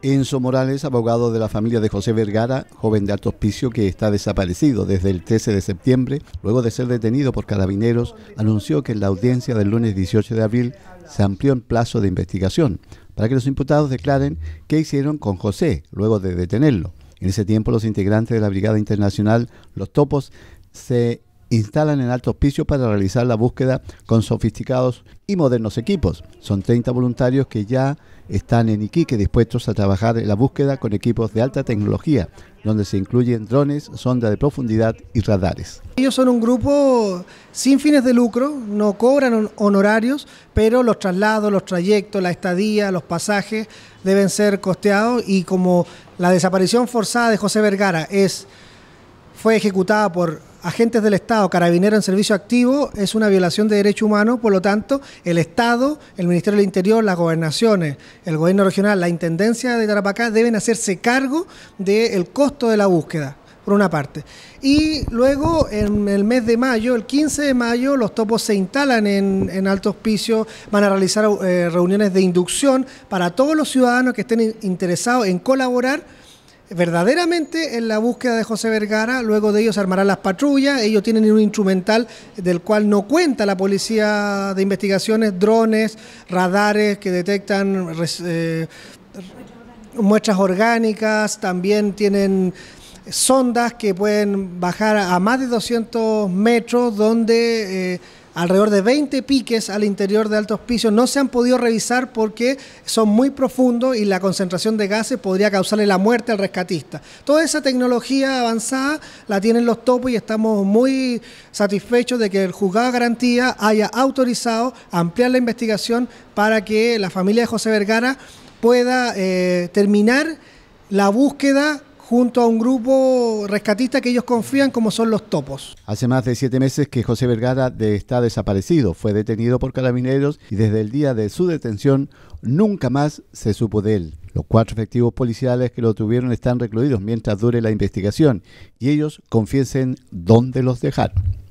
Enzo Morales, abogado de la familia de José Vergara, joven de alto hospicio que está desaparecido desde el 13 de septiembre, luego de ser detenido por carabineros, anunció que en la audiencia del lunes 18 de abril se amplió el plazo de investigación para que los imputados declaren qué hicieron con José luego de detenerlo. En ese tiempo los integrantes de la Brigada Internacional Los Topos se instalan en altos pisos para realizar la búsqueda con sofisticados y modernos equipos. Son 30 voluntarios que ya están en Iquique dispuestos a trabajar en la búsqueda con equipos de alta tecnología, donde se incluyen drones, sonda de profundidad y radares. Ellos son un grupo sin fines de lucro, no cobran honorarios, pero los traslados, los trayectos, la estadía, los pasajes deben ser costeados y como la desaparición forzada de José Vergara es fue ejecutada por agentes del Estado, carabineros en servicio activo, es una violación de derechos humanos, por lo tanto, el Estado, el Ministerio del Interior, las gobernaciones, el gobierno regional, la Intendencia de Tarapacá deben hacerse cargo del costo de la búsqueda por una parte. Y luego, en el mes de mayo, el 15 de mayo, los topos se instalan en, altos Alto Hospicio, van a realizar eh, reuniones de inducción para todos los ciudadanos que estén interesados en colaborar verdaderamente en la búsqueda de José Vergara, luego de ellos armarán las patrullas, ellos tienen un instrumental del cual no cuenta la policía de investigaciones, drones, radares que detectan eh, muestras orgánicas, también tienen sondas que pueden bajar a más de 200 metros donde... Eh, Alrededor de 20 piques al interior de altos pisos no se han podido revisar porque son muy profundos y la concentración de gases podría causarle la muerte al rescatista. Toda esa tecnología avanzada la tienen los topos y estamos muy satisfechos de que el juzgado garantía haya autorizado ampliar la investigación para que la familia de José Vergara pueda eh, terminar la búsqueda junto a un grupo rescatista que ellos confían como son los topos. Hace más de siete meses que José Vergara de está desaparecido, fue detenido por carabineros y desde el día de su detención nunca más se supo de él. Los cuatro efectivos policiales que lo tuvieron están recluidos mientras dure la investigación y ellos confiesen dónde los dejaron.